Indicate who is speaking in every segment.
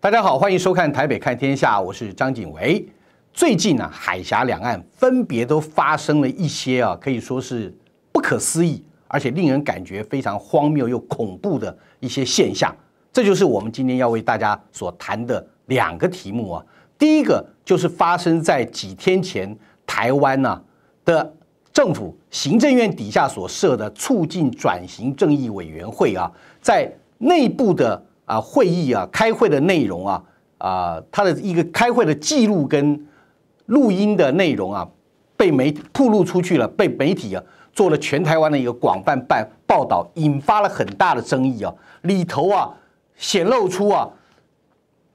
Speaker 1: 大家好，欢迎收看《台北看天下》，我是张景维。最近呢，海峡两岸分别都发生了一些啊，可以说是不可思议。而且令人感觉非常荒谬又恐怖的一些现象，这就是我们今天要为大家所谈的两个题目啊。第一个就是发生在几天前，台湾呢的政府行政院底下所设的促进转型正义委员会啊，在内部的啊会议啊开会的内容啊啊，它的一个开会的记录跟录音的内容啊，被媒曝露出去了，被媒体啊。做了全台湾的一个广泛办报道，引发了很大的争议啊！里头啊，显露出啊，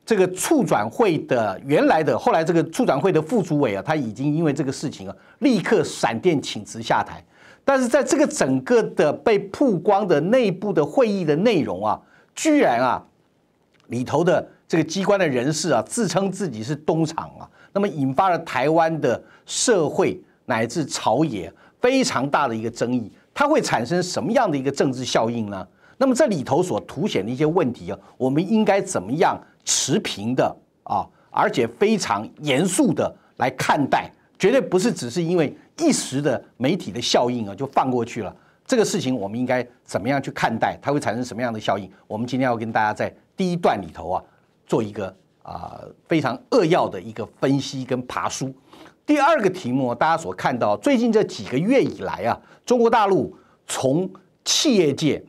Speaker 1: 这个促转会的原来的后来这个促转会的副主委啊，他已经因为这个事情啊，立刻闪电请辞下台。但是在这个整个的被曝光的内部的会议的内容啊，居然啊，里头的这个机关的人士啊，自称自己是东厂啊，那么引发了台湾的社会乃至朝野。非常大的一个争议，它会产生什么样的一个政治效应呢？那么这里头所凸显的一些问题啊，我们应该怎么样持平的啊，而且非常严肃的来看待，绝对不是只是因为一时的媒体的效应啊就放过去了。这个事情我们应该怎么样去看待？它会产生什么样的效应？我们今天要跟大家在第一段里头啊，做一个啊非常扼要的一个分析跟爬书。第二个题目，大家所看到，最近这几个月以来啊，中国大陆从企业界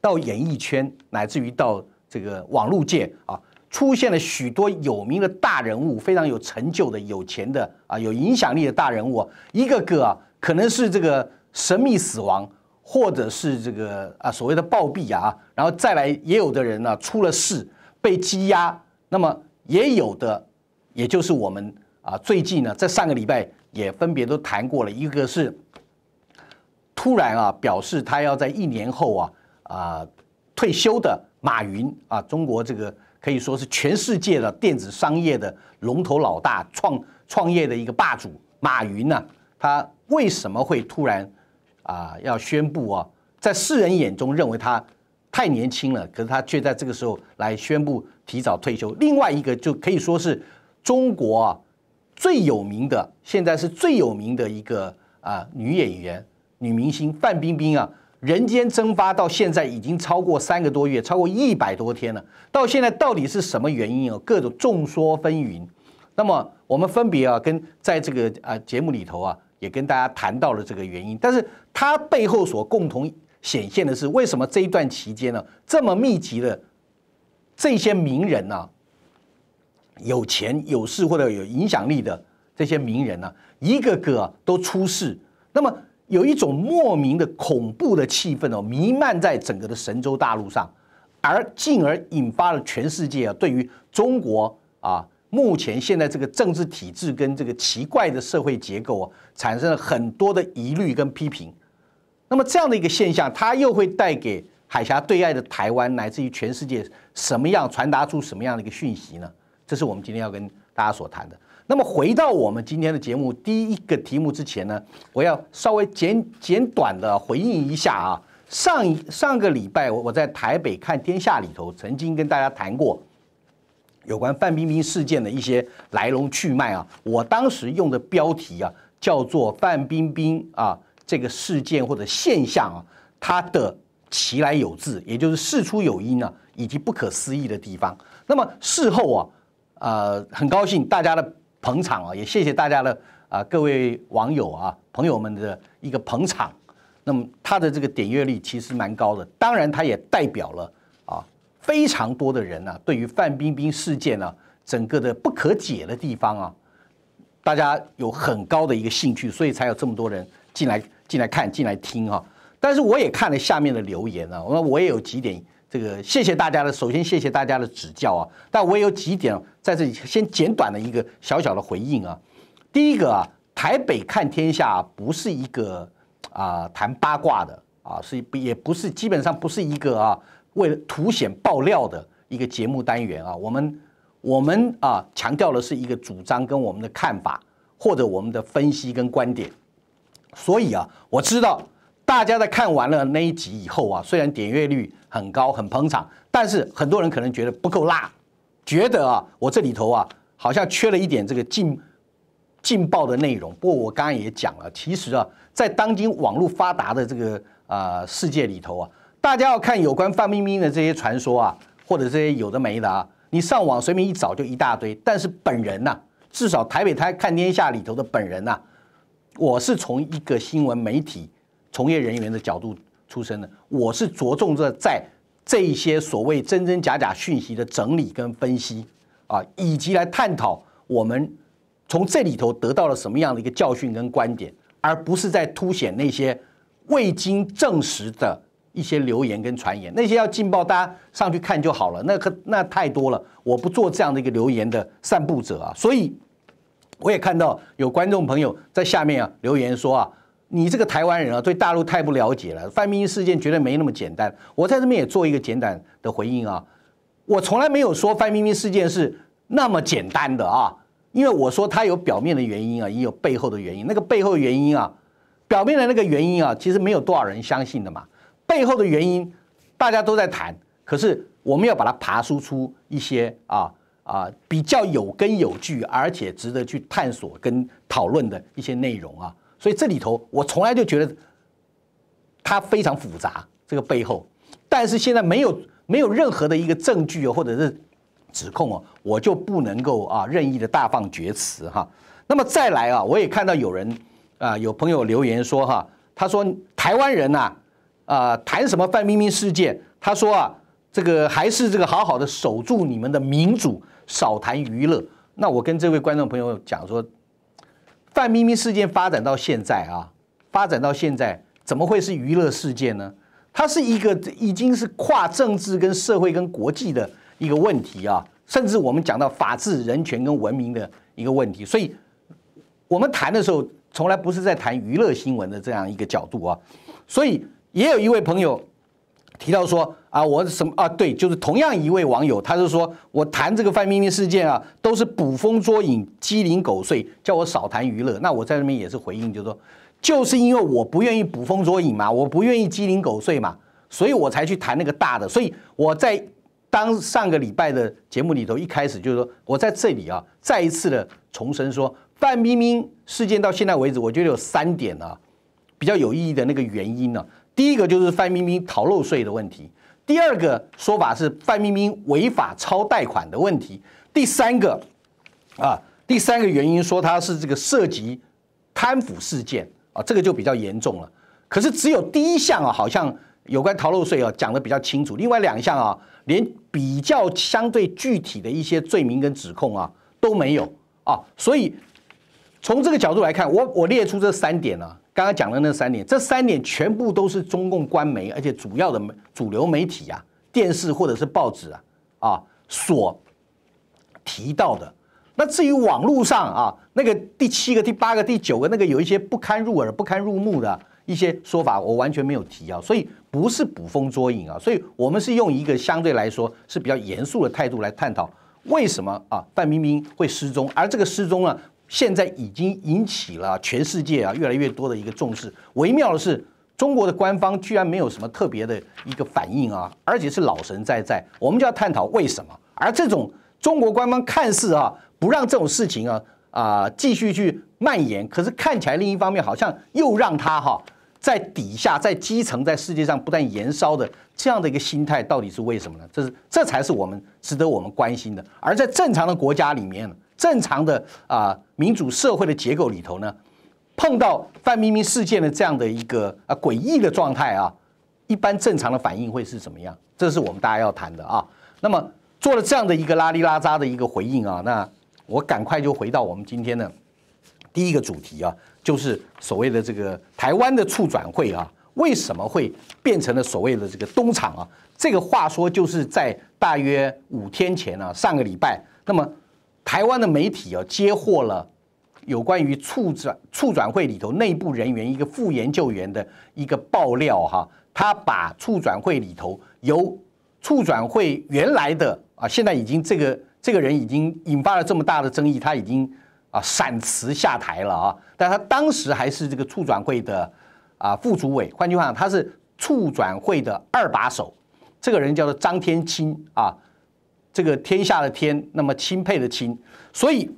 Speaker 1: 到演艺圈，乃至于到这个网络界啊，出现了许多有名的大人物，非常有成就的、有钱的啊，有影响力的大人物，一个个啊，可能是这个神秘死亡，或者是这个啊所谓的暴毙啊，然后再来也有的人呢出了事被羁押，那么也有的，也就是我们。啊，最近呢，在上个礼拜也分别都谈过了，一个是突然啊表示他要在一年后啊啊退休的马云啊，中国这个可以说是全世界的电子商业的龙头老大、创创业的一个霸主马云呢，他为什么会突然啊要宣布啊，在世人眼中认为他太年轻了，可是他却在这个时候来宣布提早退休。另外一个就可以说是中国啊。最有名的，现在是最有名的一个啊女演员、女明星范冰冰啊，人间蒸发到现在已经超过三个多月，超过一百多天了。到现在到底是什么原因啊？各种众说纷纭。那么我们分别啊，跟在这个啊节目里头啊，也跟大家谈到了这个原因。但是她背后所共同显现的是，为什么这一段期间呢，这么密集的这些名人呢？有钱有势或者有影响力的这些名人呢，一个个都出事，那么有一种莫名的恐怖的气氛哦，弥漫在整个的神州大陆上，而进而引发了全世界啊对于中国啊目前现在这个政治体制跟这个奇怪的社会结构啊，产生了很多的疑虑跟批评。那么这样的一个现象，它又会带给海峡对岸的台湾，乃至于全世界什么样传达出什么样的一个讯息呢？这是我们今天要跟大家所谈的。那么回到我们今天的节目第一个题目之前呢，我要稍微简简短的回应一下啊。上一上个礼拜，我我在台北看天下里头曾经跟大家谈过有关范冰冰事件的一些来龙去脉啊。我当时用的标题啊叫做“范冰冰啊这个事件或者现象啊它的其来有自，也就是事出有因啊，以及不可思议的地方。那么事后啊。呃，很高兴大家的捧场啊，也谢谢大家的啊，各位网友啊，朋友们的一个捧场。那么它的这个点阅率其实蛮高的，当然它也代表了啊非常多的人呢，对于范冰冰事件呢，整个的不可解的地方啊，大家有很高的一个兴趣，所以才有这么多人进来进来看、进来听哈。但是我也看了下面的留言呢，那我也有几点。这个谢谢大家的，首先谢谢大家的指教啊！但我有几点在这里先简短的一个小小的回应啊。第一个啊，台北看天下不是一个啊谈八卦的啊，是也不是基本上不是一个啊为了凸显爆料的一个节目单元啊。我们我们啊强调的是一个主张跟我们的看法或者我们的分析跟观点，所以啊我知道。大家在看完了那一集以后啊，虽然点阅率很高，很捧场，但是很多人可能觉得不够辣，觉得啊，我这里头啊，好像缺了一点这个劲劲爆的内容。不过我刚刚也讲了，其实啊，在当今网络发达的这个啊世界里头啊，大家要看有关范冰冰的这些传说啊，或者这些有的没的啊，你上网随便一找就一大堆。但是本人呐，至少《台北台看天下》里头的本人呐，我是从一个新闻媒体。从业人员的角度出身的，我是着重着在这一些所谓真真假假讯息的整理跟分析啊，以及来探讨我们从这里头得到了什么样的一个教训跟观点，而不是在凸显那些未经证实的一些流言跟传言。那些要劲爆，大家上去看就好了，那可那太多了，我不做这样的一个流言的散布者啊。所以我也看到有观众朋友在下面啊留言说啊。你这个台湾人啊，对大陆太不了解了。范冰冰事件绝对没那么简单。我在这边也做一个简短的回应啊，我从来没有说范冰冰事件是那么简单的啊，因为我说它有表面的原因啊，也有背后的原因。那个背后原因啊，表面的那个原因啊，其实没有多少人相信的嘛。背后的原因，大家都在谈，可是我们要把它爬梳出一些啊啊比较有根有据，而且值得去探索跟讨论的一些内容啊。所以这里头，我从来就觉得它非常复杂，这个背后。但是现在没有没有任何的一个证据或者是指控哦，我就不能够啊任意的大放厥词哈。那么再来啊，我也看到有人啊，有朋友留言说哈，他说台湾人呐，啊谈什么范冰冰事件，他说啊，这个还是这个好好的守住你们的民主，少谈娱乐。那我跟这位观众朋友讲说。范冰冰事件发展到现在啊，发展到现在怎么会是娱乐事件呢？它是一个已经是跨政治、跟社会、跟国际的一个问题啊，甚至我们讲到法治、人权跟文明的一个问题。所以，我们谈的时候从来不是在谈娱乐新闻的这样一个角度啊。所以，也有一位朋友。提到说啊，我什么啊？对，就是同样一位网友，他就说我谈这个范冰冰事件啊，都是捕风捉影、鸡零狗碎，叫我少谈娱乐。那我在那边也是回应，就是说，就是因为我不愿意捕风捉影嘛，我不愿意鸡零狗碎嘛，所以我才去谈那个大的。所以我在当上个礼拜的节目里头一开始就是说我在这里啊，再一次的重申说，范冰冰事件到现在为止，我觉得有三点啊，比较有意义的那个原因呢。第一个就是范冰冰逃漏税的问题，第二个说法是范冰冰违法超贷款的问题，第三个啊，第三个原因说他是这个涉及贪腐事件啊，这个就比较严重了。可是只有第一项啊，好像有关逃漏税啊，讲的比较清楚，另外两项啊，连比较相对具体的一些罪名跟指控啊都没有啊，所以从这个角度来看，我我列出这三点呢。刚刚讲的那三点，这三点全部都是中共官媒，而且主要的主流媒体啊，电视或者是报纸啊，啊所提到的。那至于网络上啊，那个第七个、第八个、第九个，那个有一些不堪入耳、不堪入目的一些说法，我完全没有提啊，所以不是捕风捉影啊，所以我们是用一个相对来说是比较严肃的态度来探讨为什么啊，范冰冰会失踪，而这个失踪呢？现在已经引起了全世界啊越来越多的一个重视。微妙的是，中国的官方居然没有什么特别的一个反应啊，而且是老神在在。我们就要探讨为什么？而这种中国官方看似啊不让这种事情啊啊继续去蔓延，可是看起来另一方面好像又让他哈在底下在基层在世界上不断燃烧的这样的一个心态到底是为什么呢？这是这才是我们值得我们关心的。而在正常的国家里面呢？正常的啊民主社会的结构里头呢，碰到范冰冰事件的这样的一个啊诡异的状态啊，一般正常的反应会是什么样？这是我们大家要谈的啊。那么做了这样的一个拉里拉扎的一个回应啊，那我赶快就回到我们今天的第一个主题啊，就是所谓的这个台湾的促转会啊，为什么会变成了所谓的这个东厂啊？这个话说就是在大约五天前啊，上个礼拜那么。台湾的媒体啊，接获了有关于促转促转会里头内部人员一个副研究员的一个爆料哈，他把促转会里头由促转会原来的啊，现在已经这个这个人已经引发了这么大的争议，他已经啊闪辞下台了啊，但他当时还是这个促转会的啊副主委，换句话，他是促转会的二把手，这个人叫做张天青啊。这个天下的天，那么钦佩的钦，所以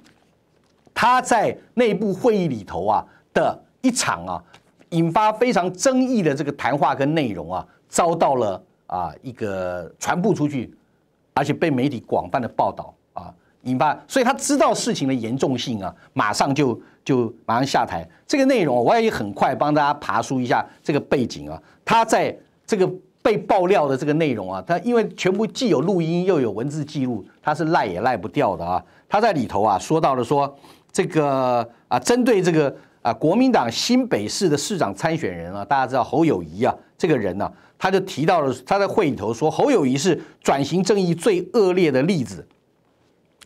Speaker 1: 他在内部会议里头啊的一场啊引发非常争议的这个谈话跟内容啊，遭到了啊一个传播出去，而且被媒体广泛的报道啊，引发，所以他知道事情的严重性啊，马上就就马上下台。这个内容我也很快帮大家爬梳一下这个背景啊，他在这个。被爆料的这个内容啊，他因为全部既有录音又有文字记录，他是赖也赖不掉的啊。他在里头啊说到了说这个啊，针对这个啊国民党新北市的市长参选人啊，大家知道侯友谊啊这个人呢，他就提到了他在会里头说侯友谊是转型正义最恶劣的例子，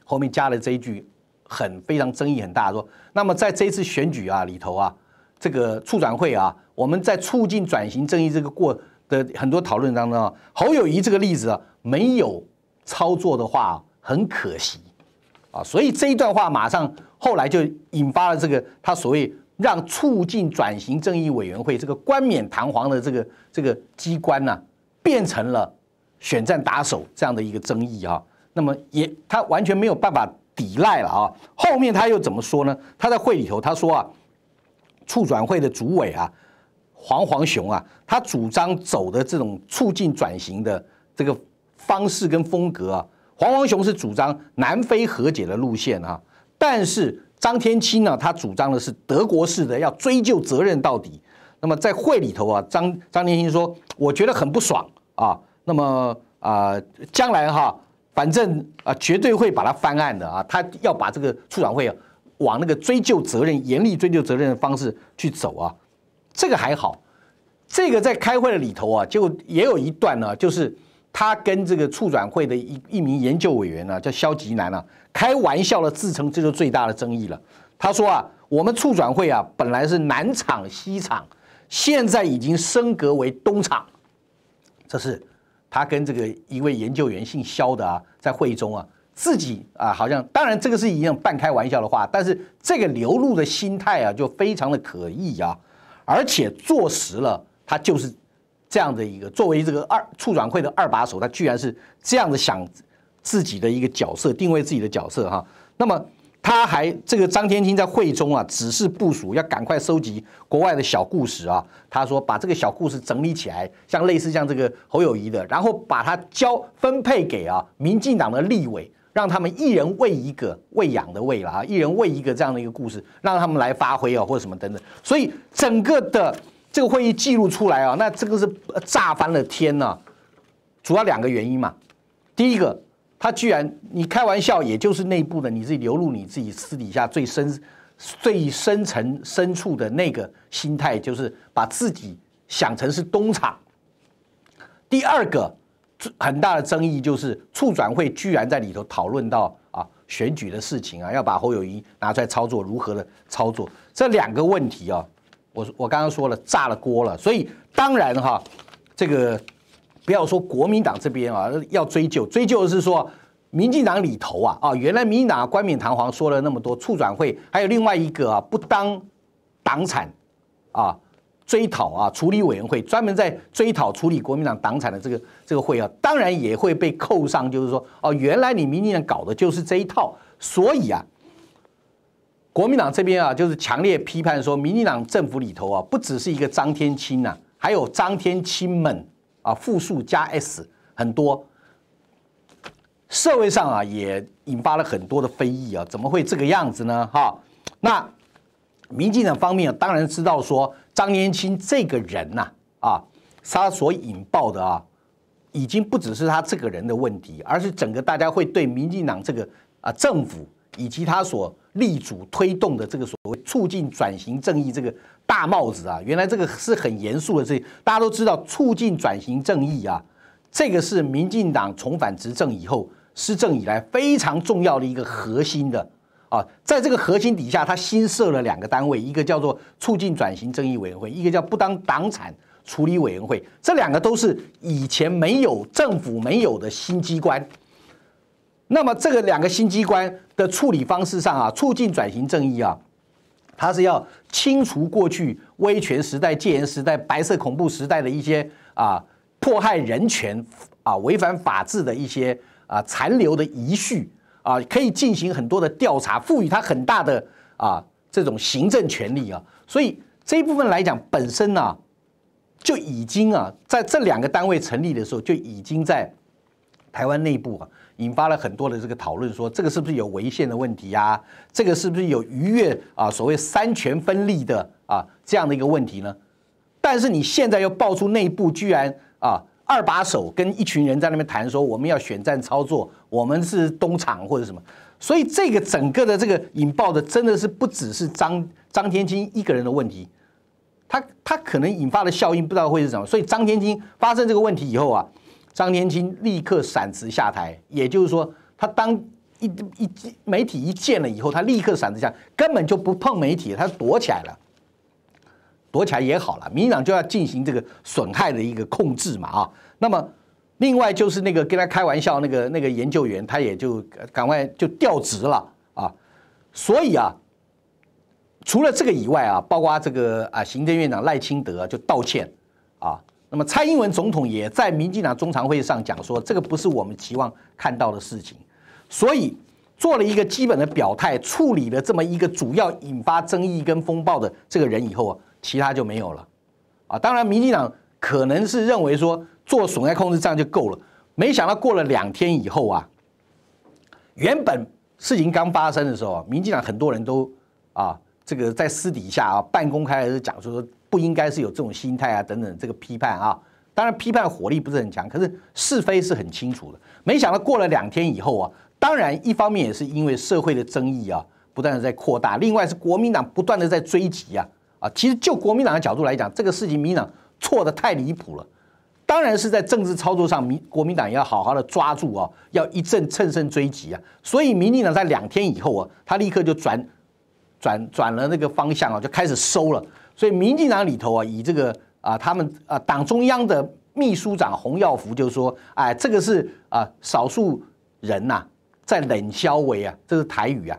Speaker 1: 后面加了这一句，很非常争议很大。说那么在这次选举啊里头啊，这个促转会啊，我们在促进转型正义这个过。的很多讨论当中，侯友谊这个例子啊，没有操作的话很可惜啊，所以这一段话马上后来就引发了这个他所谓让促进转型正义委员会这个冠冕堂皇的这个这个机关呢，变成了选战打手这样的一个争议啊。那么也他完全没有办法抵赖了啊。后面他又怎么说呢？他在会里头他说啊，促转会的主委啊。黄黄雄啊，他主张走的这种促进转型的这个方式跟风格啊，黄黄雄是主张南非和解的路线啊，但是张天青呢，他主张的是德国式的要追究责任到底。那么在会里头啊，张张天青说，我觉得很不爽啊，那么啊，将来哈，反正啊，绝对会把他翻案的啊，他要把这个促转会往那个追究责任、严厉追究责任的方式去走啊。这个还好，这个在开会的里头啊，就也有一段呢，就是他跟这个促转会的一一名研究委员呢，叫肖吉南啊，开玩笑的自称，这就最大的争议了。他说啊，我们促转会啊，本来是南厂西厂，现在已经升格为东厂。这是他跟这个一位研究员姓肖的啊，在会议中啊，自己啊，好像当然这个是一样半开玩笑的话，但是这个流露的心态啊，就非常的可疑啊。而且坐实了，他就是这样的一个作为这个二促转会的二把手，他居然是这样的想自己的一个角色定位自己的角色哈。那么他还这个张天青在会中啊指示部署，要赶快收集国外的小故事啊。他说把这个小故事整理起来，像类似像这个侯友谊的，然后把它交分配给啊民进党的立委。让他们一人喂一个喂养的喂了啊，一人喂一个这样的一个故事，让他们来发挥啊，或者什么等等。所以整个的这个会议记录出来啊，那这个是炸翻了天呢。主要两个原因嘛，第一个，他居然你开玩笑，也就是内部的你自己流露你自己私底下最深、最深层深处的那个心态，就是把自己想成是东厂。第二个。很大的争议就是，促转会居然在里头讨论到啊选举的事情啊，要把侯友谊拿出来操作，如何的操作？这两个问题啊，我我刚刚说了，炸了锅了。所以当然哈，这个不要说国民党这边啊，要追究追究的是说，民进党里头啊啊，原来民进党冠冕堂皇说了那么多，促转会还有另外一个啊不当党产啊。追讨啊，处理委员会专门在追讨处理国民党党产的这个这个会啊，当然也会被扣上，就是说哦，原来你民进党搞的就是这一套，所以啊，国民党这边啊，就是强烈批判说，民进党政府里头啊，不只是一个张天钦呐，还有张天钦们啊，复数加 s 很多，社会上啊也引发了很多的非议啊，怎么会这个样子呢？哈，那。民进党方面当然知道说张年青这个人呐，啊，他所引爆的啊，已经不只是他这个人的问题，而是整个大家会对民进党这个啊政府以及他所力主推动的这个所谓促进转型正义这个大帽子啊，原来这个是很严肃的，这大家都知道促进转型正义啊，这个是民进党重返执政以后施政以来非常重要的一个核心的。啊，在这个核心底下，他新设了两个单位，一个叫做促进转型正义委员会，一个叫不当党产处理委员会。这两个都是以前没有政府没有的新机关。那么，这个两个新机关的处理方式上啊，促进转型正义啊，它是要清除过去威权时代、戒严时代、白色恐怖时代的一些啊迫害人权、啊违反法治的一些啊残留的遗绪。啊，可以进行很多的调查，赋予他很大的啊这种行政权利啊，所以这一部分来讲，本身呢就已经啊，在这两个单位成立的时候，就已经在台湾内部啊引发了很多的这个讨论，说这个是不是有违宪的问题呀？这个是不是有逾越啊所谓三权分立的啊这样的一个问题呢？但是你现在又爆出内部居然啊。二把手跟一群人在那边谈说，我们要选战操作，我们是东厂或者什么，所以这个整个的这个引爆的真的是不只是张张天钦一个人的问题，他他可能引发的效应不知道会是什么。所以张天钦发生这个问题以后啊，张天钦立刻闪辞下台，也就是说，他当一一媒体一见了以后，他立刻闪辞下，根本就不碰媒体，他躲起来了。躲起来也好了，民进党就要进行这个损害的一个控制嘛啊。那么，另外就是那个跟他开玩笑那个那个研究员，他也就赶快就调职了啊。所以啊，除了这个以外啊，包括这个啊，行政院长赖清德就道歉啊。那么，蔡英文总统也在民进党中常会上讲说，这个不是我们期望看到的事情，所以做了一个基本的表态，处理了这么一个主要引发争议跟风暴的这个人以后啊。其他就没有了，啊，当然，民进党可能是认为说做损害控制这样就够了，没想到过了两天以后啊，原本事情刚发生的时候，民进党很多人都啊，这个在私底下啊半公开还是讲说不应该是有这种心态啊等等这个批判啊，当然批判火力不是很强，可是是非是很清楚的。没想到过了两天以后啊，当然一方面也是因为社会的争议啊不断的在扩大，另外是国民党不断的在追击啊。啊，其实就国民党的角度来讲，这个事情民党错的太离谱了，当然是在政治操作上，民国民党要好好的抓住啊，要一阵乘胜追击啊，所以民进党在两天以后啊，他立刻就转转转了那个方向啊，就开始收了。所以民进党里头啊，以这个啊，他们啊，党中央的秘书长洪耀福就说，哎，这个是啊，少数人呐，在冷消维啊，这是台语啊。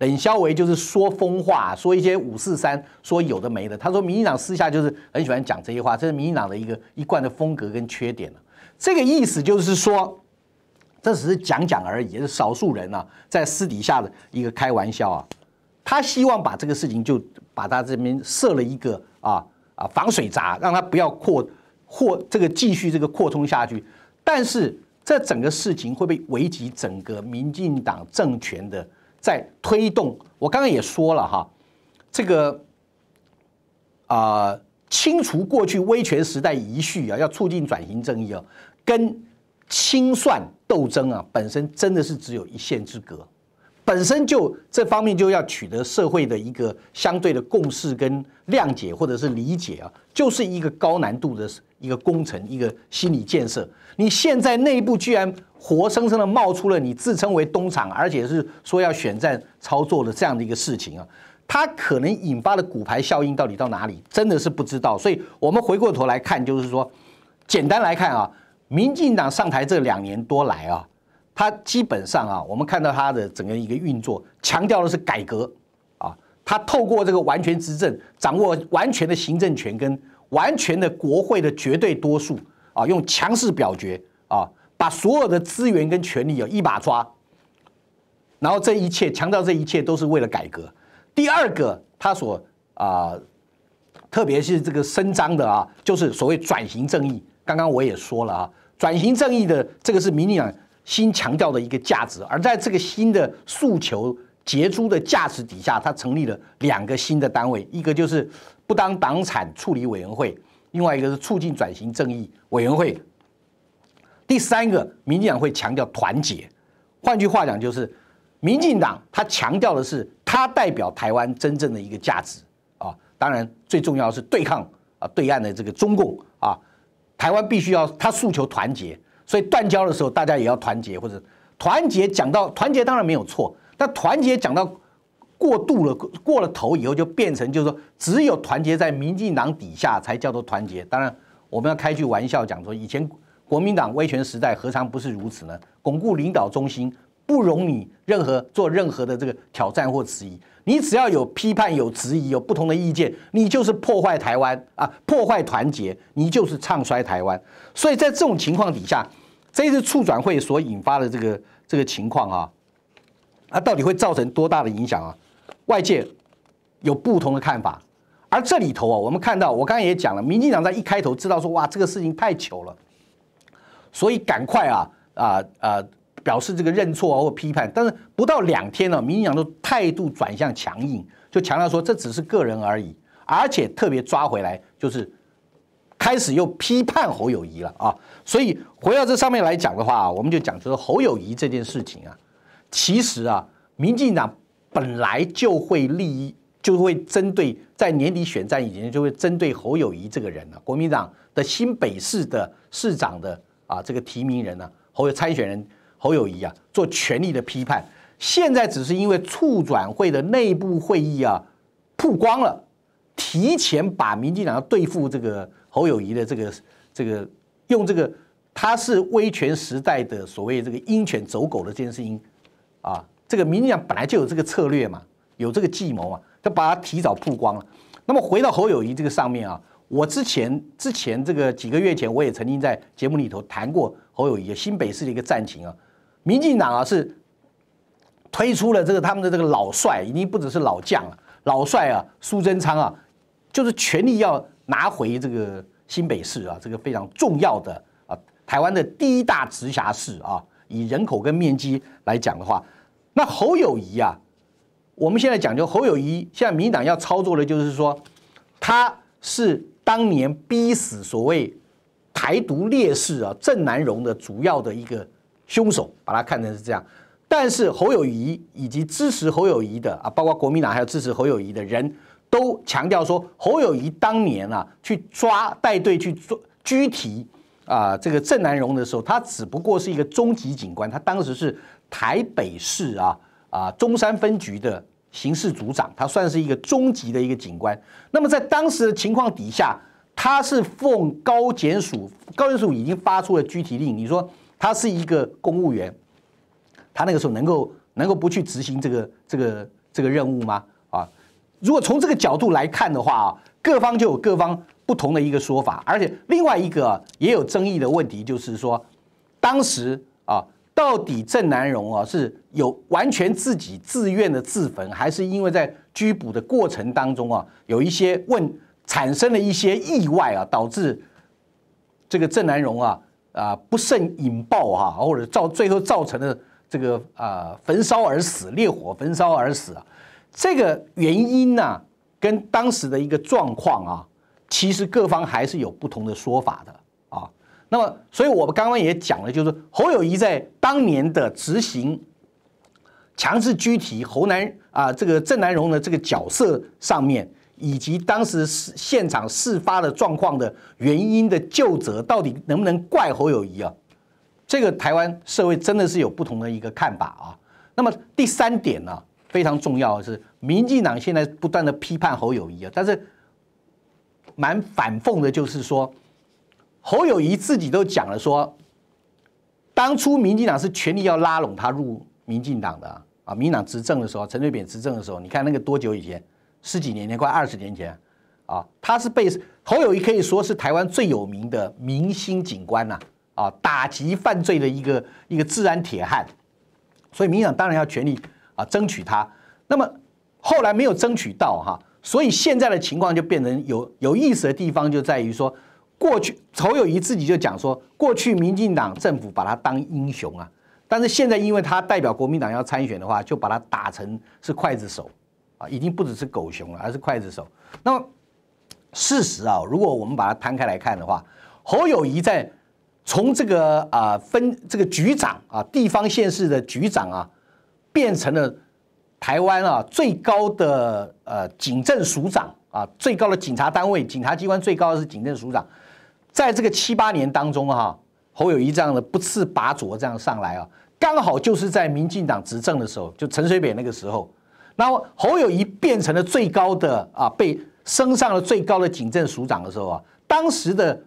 Speaker 1: 冷肖维就是说疯话，说一些五四三，说有的没的。他说民进党私下就是很喜欢讲这些话，这是民进党的一个一贯的风格跟缺点这个意思就是说，这只是讲讲而已，是少数人啊，在私底下的一个开玩笑啊。他希望把这个事情就把他这边设了一个啊啊防水闸，让他不要扩扩这个继续这个扩充下去。但是这整个事情会被危及整个民进党政权的。在推动，我刚刚也说了哈，这个啊清除过去威权时代遗绪啊，要促进转型正义啊，跟清算斗争啊，本身真的是只有一线之隔。本身就这方面就要取得社会的一个相对的共识跟谅解，或者是理解啊，就是一个高难度的一个工程，一个心理建设。你现在内部居然活生生的冒出了你自称为东厂，而且是说要选战操作的这样的一个事情啊，它可能引发的骨牌效应到底到哪里，真的是不知道。所以我们回过头来看，就是说，简单来看啊，民进党上台这两年多来啊。他基本上啊，我们看到他的整个一个运作，强调的是改革啊。他透过这个完全执政，掌握完全的行政权跟完全的国会的绝对多数啊，用强势表决啊，把所有的资源跟权力有一把抓。然后这一切强调这一切都是为了改革。第二个，他所啊，特别是这个伸张的啊，就是所谓转型正义。刚刚我也说了啊，转型正义的这个是民进党。新强调的一个价值，而在这个新的诉求杰出的价值底下，它成立了两个新的单位，一个就是不当党产处理委员会，另外一个是促进转型正义委员会。第三个，民进党会强调团结，换句话讲，就是民进党它强调的是它代表台湾真正的一个价值啊，当然最重要的是对抗啊对岸的这个中共啊，台湾必须要它诉求团结。所以断交的时候，大家也要团结，或者团结讲到团结当然没有错，但团结讲到过度了，过过了头以后，就变成就是说，只有团结在民进党底下才叫做团结。当然，我们要开句玩笑讲说，以前国民党威权时代何尝不是如此呢？巩固领导中心，不容你任何做任何的这个挑战或质疑。你只要有批判、有质疑、有不同的意见，你就是破坏台湾啊，破坏团结，你就是唱衰台湾。所以在这种情况底下。这次促转会所引发的这个这个情况啊，啊，到底会造成多大的影响啊？外界有不同的看法。而这里头啊，我们看到，我刚才也讲了，民进党在一开头知道说，哇，这个事情太糗了，所以赶快啊啊啊，表示这个认错或批判。但是不到两天呢，民进党都态度转向强硬，就强调说这只是个人而已，而且特别抓回来就是。开始又批判侯友谊了啊！所以回到这上面来讲的话，我们就讲就是侯友谊这件事情啊，其实啊，民进党本来就会利益，就会针对在年底选战以前就会针对侯友谊这个人呢，国民党的新北市的市长的啊这个提名人呢，侯参选人侯友谊啊做全力的批判。现在只是因为促转会的内部会议啊曝光了，提前把民进党要对付这个。侯友谊的这个这个用这个，他是威权时代的所谓这个鹰犬走狗的这件事情，啊，这个民进党本来就有这个策略嘛，有这个计谋嘛，就把它提早曝光了。那么回到侯友谊这个上面啊，我之前之前这个几个月前，我也曾经在节目里头谈过侯友谊新北市的一个战情啊，民进党啊是推出了这个他们的这个老帅，已经不只是老将了，老帅啊，苏贞昌啊，就是全力要。拿回这个新北市啊，这个非常重要的啊，台湾的第一大直辖市啊，以人口跟面积来讲的话，那侯友谊啊，我们现在讲究侯友谊，现在民党要操作的就是说，他是当年逼死所谓台独烈士啊郑南荣的主要的一个凶手，把他看成是这样。但是侯友谊以及支持侯友谊的啊，包括国民党还有支持侯友谊的人。都强调说，侯友谊当年啊去抓带队去抓拘提啊这个郑南荣的时候，他只不过是一个中级警官，他当时是台北市啊啊中山分局的刑事组长，他算是一个中级的一个警官。那么在当时的情况底下，他是奉高检署，高检署已经发出了拘提令。你说他是一个公务员，他那个时候能够能够不去执行这个这个这个任务吗？如果从这个角度来看的话啊，各方就有各方不同的一个说法，而且另外一个也有争议的问题，就是说，当时啊，到底郑南荣啊是有完全自己自愿的自焚，还是因为在拘捕的过程当中啊，有一些问产生了一些意外啊，导致这个郑南荣啊啊不慎引爆哈，或者造最后造成了这个啊焚烧而死，烈火焚烧而死啊。这个原因呢，跟当时的一个状况啊，其实各方还是有不同的说法的啊。那么，所以我们刚刚也讲了，就是侯友谊在当年的执行强制拘提侯南啊，这个郑南荣的这个角色上面，以及当时现场事发的状况的原因的就责，到底能不能怪侯友谊啊？这个台湾社会真的是有不同的一个看法啊。那么第三点呢？非常重要的是，民进党现在不断的批判侯友谊啊，但是蛮反讽的，就是说，侯友谊自己都讲了，说当初民进党是全力要拉拢他入民进党的啊，民进党执政的时候，陈水扁执政的时候，你看那个多久以前，十几年前，快二十年前啊，他是被侯友谊可以说是台湾最有名的明星警官呐啊，打击犯罪的一个一个治安铁汉，所以民进党当然要全力。啊，争取他，那么后来没有争取到哈，所以现在的情况就变成有有意思的地方，就在于说，过去侯友谊自己就讲说，过去民进党政府把他当英雄啊，但是现在因为他代表国民党要参选的话，就把他打成是刽子手啊，已经不只是狗熊了，而是刽子手。那么事实啊，如果我们把它摊开来看的话，侯友谊在从这个啊分这个局长啊，地方县市的局长啊。变成了台湾啊最高的呃警政署长啊最高的警察单位警察机关最高的是警政署长，在这个七八年当中哈侯友谊这样的不次拔擢这样上来啊，刚好就是在民进党执政的时候，就陈水扁那个时候，然后侯友谊变成了最高的啊被升上了最高的警政署长的时候啊，当时的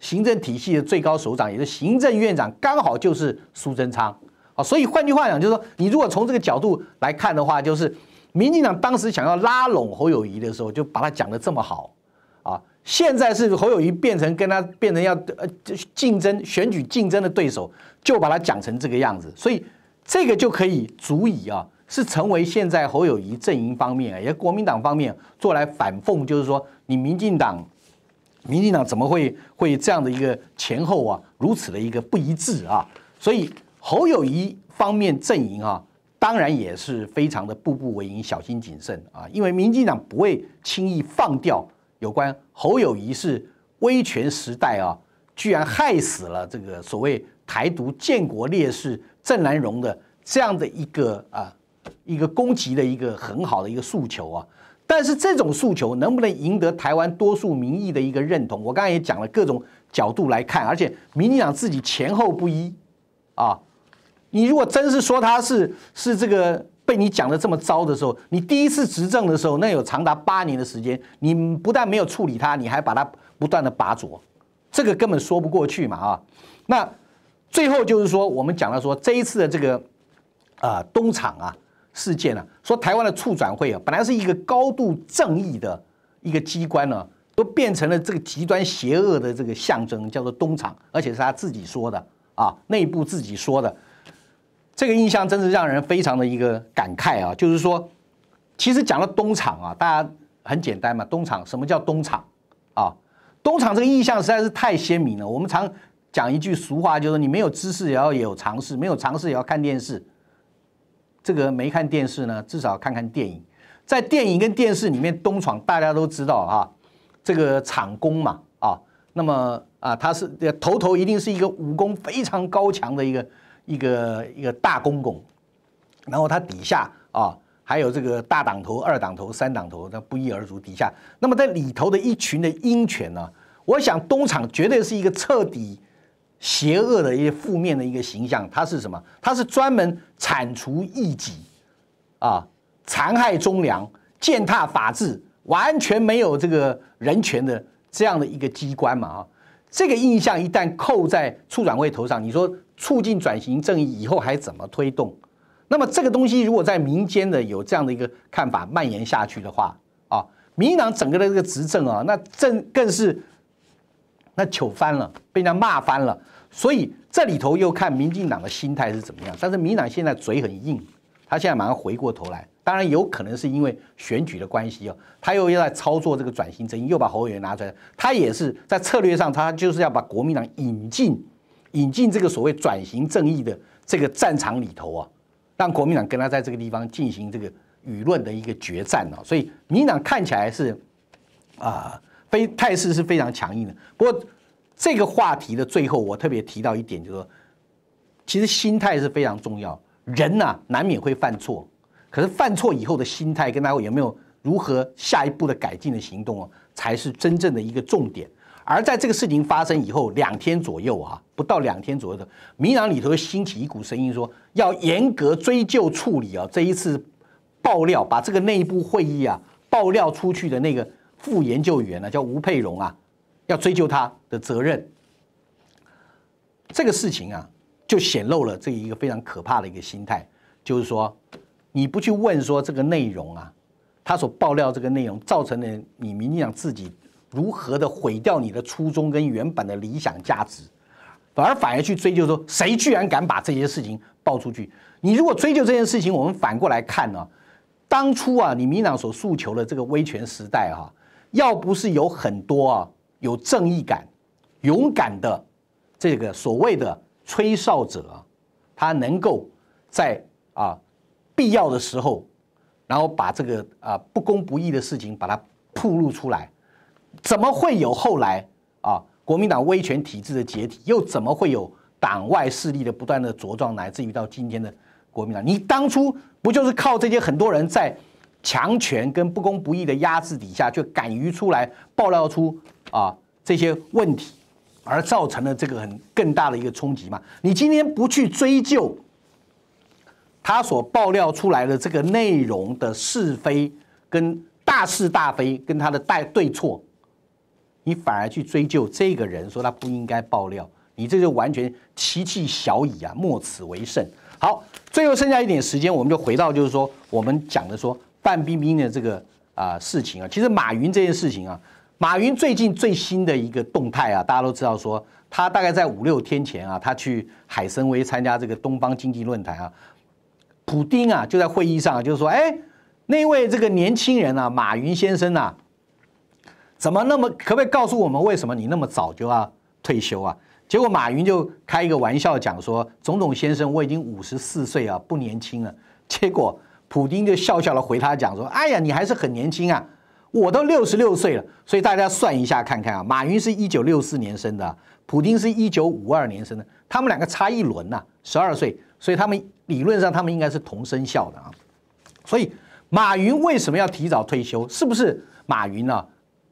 Speaker 1: 行政体系的最高首长也是行政院长刚好就是苏贞昌。啊，所以换句话讲，就是说，你如果从这个角度来看的话，就是民进党当时想要拉拢侯友谊的时候，就把他讲的这么好，啊，现在是侯友谊变成跟他变成要呃竞争选举竞争的对手，就把他讲成这个样子，所以这个就可以足以啊，是成为现在侯友谊阵营方面，也国民党方面做来反讽，就是说你民进党，民进党怎么会会这样的一个前后啊如此的一个不一致啊，所以。侯友谊方面阵营啊，当然也是非常的步步为营、小心谨慎啊，因为民进党不会轻易放掉有关侯友谊是威权时代啊，居然害死了这个所谓台独建国烈士郑南荣的这样的一个啊一个攻击的一个很好的一个诉求啊。但是这种诉求能不能赢得台湾多数民意的一个认同？我刚才也讲了各种角度来看，而且民进党自己前后不一啊。你如果真是说他是是这个被你讲的这么糟的时候，你第一次执政的时候，那有长达八年的时间，你不但没有处理他，你还把他不断的拔擢，这个根本说不过去嘛啊！那最后就是说，我们讲到说这一次的这个啊东厂啊事件呢，说台湾的促转会啊，本来是一个高度正义的一个机关呢，都变成了这个极端邪恶的这个象征，叫做东厂，而且是他自己说的啊，内部自己说的。这个印象真是让人非常的一个感慨啊！就是说，其实讲到东厂啊，大家很简单嘛。东厂什么叫东厂啊？东厂这个印象实在是太鲜明了。我们常讲一句俗话，就是你没有知识也要有常识，没有常识也要看电视。这个没看电视呢，至少看看电影。在电影跟电视里面，东厂大家都知道啊，这个厂工嘛啊，那么啊，他是头头，一定是一个武功非常高强的一个。一个一个大公公，然后他底下啊，还有这个大党头、二党头、三党头，那不一而足。底下那么在里头的一群的鹰犬呢，我想东厂绝对是一个彻底邪恶的一些负面的一个形象。它是什么？它是专门铲除异己，啊，残害忠良，践踏法治，完全没有这个人权的这样的一个机关嘛，啊。这个印象一旦扣在促转会头上，你说促进转型正义以后还怎么推动？那么这个东西如果在民间的有这样的一个看法蔓延下去的话，啊，民进党整个的这个执政啊，那正更是那糗翻了，被人家骂翻了。所以这里头又看民进党的心态是怎么样，但是民进党现在嘴很硬。他现在马上回过头来，当然有可能是因为选举的关系哦，他又要在操作这个转型正义，又把侯委员拿出来，他也是在策略上，他就是要把国民党引进引进这个所谓转型正义的这个战场里头啊，让国民党跟他在这个地方进行这个舆论的一个决战哦，所以民党看起来是啊，非态势是非常强硬的。不过这个话题的最后，我特别提到一点，就是说，其实心态是非常重要。人呐，难免会犯错，可是犯错以后的心态跟大家有没有如何下一步的改进的行动哦，才是真正的一个重点。而在这个事情发生以后两天左右啊，不到两天左右的，民党里头兴起一股声音，说要严格追究处理啊，这一次爆料把这个内部会议啊爆料出去的那个副研究员啊，叫吴佩荣啊，要追究他的责任。这个事情啊。就显露了这一个非常可怕的一个心态，就是说，你不去问说这个内容啊，他所爆料这个内容造成的你民进党自己如何的毁掉你的初衷跟原版的理想价值，反而反而去追究说谁居然敢把这些事情爆出去？你如果追究这件事情，我们反过来看呢，当初啊，你民进党所诉求的这个威权时代啊，要不是有很多啊有正义感、勇敢的这个所谓的。吹哨者，他能够在啊必要的时候，然后把这个啊不公不义的事情把它曝露出来，怎么会有后来啊国民党威权体制的解体？又怎么会有党外势力的不断的茁壮，乃至于到今天的国民党？你当初不就是靠这些很多人在强权跟不公不义的压制底下，就敢于出来爆料出啊这些问题？而造成了这个很更大的一个冲击嘛？你今天不去追究他所爆料出来的这个内容的是非跟大是大非跟他的带对错，你反而去追究这个人说他不应该爆料，你这就完全其迹小矣啊，莫此为甚。好，最后剩下一点时间，我们就回到就是说我们讲的说范冰冰的这个啊事情啊，其实马云这件事情啊。马云最近最新的一个动态啊，大家都知道，说他大概在五六天前啊，他去海参崴参加这个东方经济论坛啊，普京啊就在会议上就是说，哎，那位这个年轻人啊，马云先生啊，怎么那么可不可以告诉我们为什么你那么早就要退休啊？结果马云就开一个玩笑讲说，总统先生，我已经五十四岁啊，不年轻了。结果普京就笑笑的回他讲说，哎呀，你还是很年轻啊。我都六十六岁了，所以大家算一下看看啊，马云是一九六四年生的，普京是一九五二年生的，他们两个差一轮呐，十二岁，所以他们理论上他们应该是同生肖的啊。所以马云为什么要提早退休？是不是马云呢？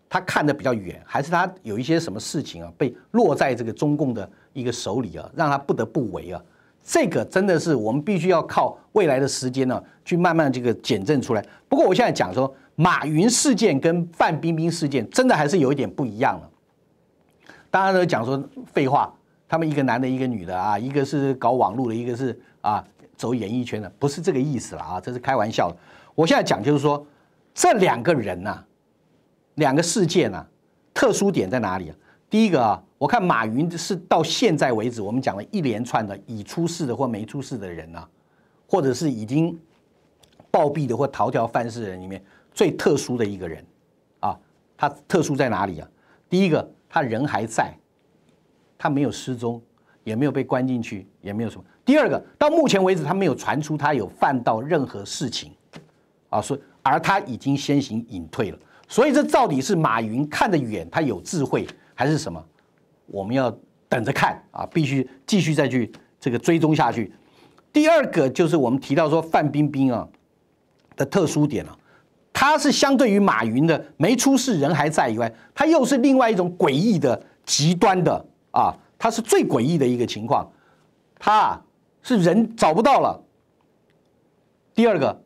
Speaker 1: 他看得比较远，还是他有一些什么事情啊被落在这个中共的一个手里啊，让他不得不为啊？这个真的是我们必须要靠未来的时间呢去慢慢这个检证出来。不过我现在讲说。马云事件跟范冰冰事件真的还是有一点不一样了。当然都讲说废话，他们一个男的，一个女的啊，一个是搞网络的，一个是啊走演艺圈的，不是这个意思了啊，这是开玩笑的。我现在讲就是说，这两个人呐，两个事件呐，特殊点在哪里啊？第一个啊，我看马云是到现在为止，我们讲了一连串的已出事的或没出事的人呐，或者是已经暴毙的或逃条犯事人里面。最特殊的一个人，啊，他特殊在哪里啊？第一个，他人还在，他没有失踪，也没有被关进去，也没有什么。第二个，到目前为止，他没有传出他有犯到任何事情，啊，所以而他已经先行隐退了。所以这到底是马云看得远，他有智慧，还是什么？我们要等着看啊，必须继续再去这个追踪下去。第二个就是我们提到说范冰冰啊的特殊点了。他是相对于马云的没出事人还在以外，他又是另外一种诡异的极端的啊，他是最诡异的一个情况。他是人找不到了。第二个，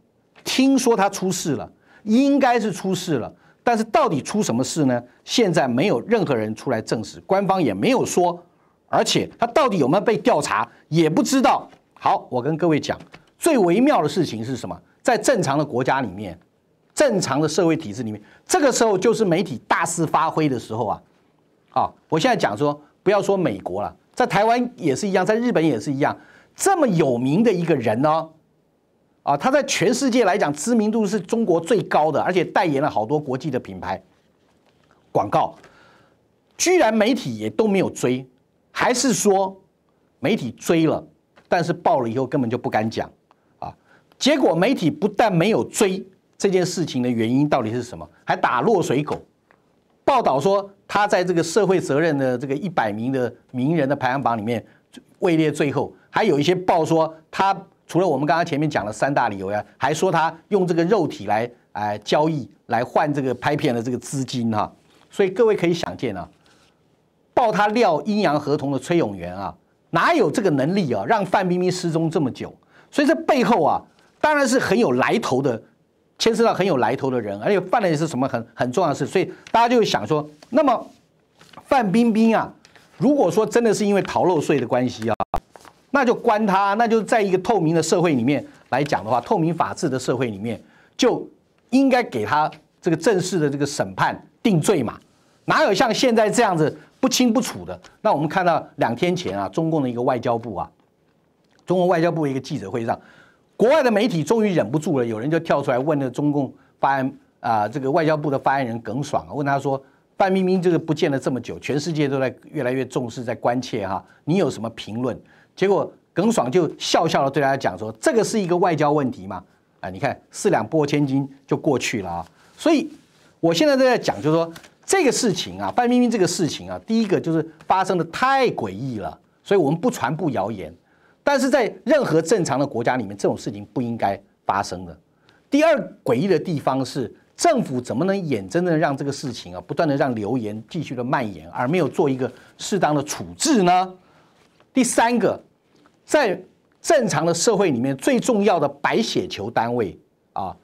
Speaker 1: 听说他出事了，应该是出事了，但是到底出什么事呢？现在没有任何人出来证实，官方也没有说，而且他到底有没有被调查也不知道。好，我跟各位讲，最微妙的事情是什么？在正常的国家里面。正常的社会体制里面，这个时候就是媒体大肆发挥的时候啊！啊，我现在讲说，不要说美国了，在台湾也是一样，在日本也是一样。这么有名的一个人呢，啊，他在全世界来讲知名度是中国最高的，而且代言了好多国际的品牌广告，居然媒体也都没有追，还是说媒体追了，但是报了以后根本就不敢讲啊！结果媒体不但没有追。这件事情的原因到底是什么？还打落水狗，报道说他在这个社会责任的这个一百名的名人的排行榜里面位列最后，还有一些报说他除了我们刚刚前面讲的三大理由呀，还说他用这个肉体来哎交易来换这个拍片的这个资金哈，所以各位可以想见啊，报他料阴阳合同的崔永元啊，哪有这个能力啊让范冰冰失踪这么久？所以这背后啊，当然是很有来头的。牵涉到很有来头的人，而且犯的也是什么很很重要的事，所以大家就想说，那么范冰冰啊，如果说真的是因为逃漏税的关系啊，那就关他，那就在一个透明的社会里面来讲的话，透明法治的社会里面，就应该给他这个正式的这个审判定罪嘛，哪有像现在这样子不清不楚的？那我们看到两天前啊，中共的一个外交部啊，中国外交部一个记者会上。国外的媒体终于忍不住了，有人就跳出来问了中共发啊，这个外交部的发言人耿爽，问他说：“范冰冰这个不见了这么久，全世界都在越来越重视，在关切哈，你有什么评论？”结果耿爽就笑笑的对大家讲说：“这个是一个外交问题嘛，哎，你看四两拨千斤就过去了啊。”所以我现在都在讲，就是说这个事情啊，范冰冰这个事情啊，第一个就是发生的太诡异了，所以我们不传播谣言。但是在任何正常的国家里面，这种事情不应该发生的。第二诡异的地方是，政府怎么能眼睁睁让这个事情啊，不断的让流言继续的蔓延，而没有做一个适当的处置呢？第三个，在正常的社会里面，最重要的白血球单位啊，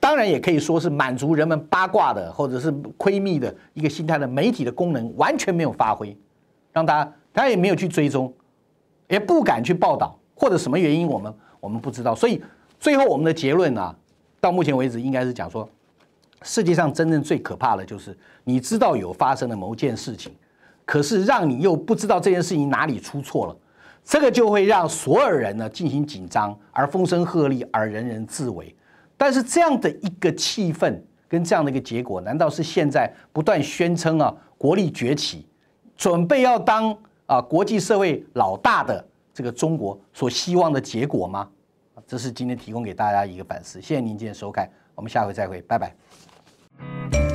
Speaker 1: 当然也可以说是满足人们八卦的或者是窥密的一个心态的媒体的功能完全没有发挥，让他他也没有去追踪。也不敢去报道，或者什么原因，我们我们不知道。所以最后我们的结论呢，到目前为止应该是讲说，世界上真正最可怕的就是你知道有发生的某件事情，可是让你又不知道这件事情哪里出错了，这个就会让所有人呢进行紧张，而风声鹤唳，而人人自危。但是这样的一个气氛跟这样的一个结果，难道是现在不断宣称啊国力崛起，准备要当？啊，国际社会老大的这个中国所希望的结果吗？这是今天提供给大家一个反思。谢谢您今天收看，我们下回再会，拜拜。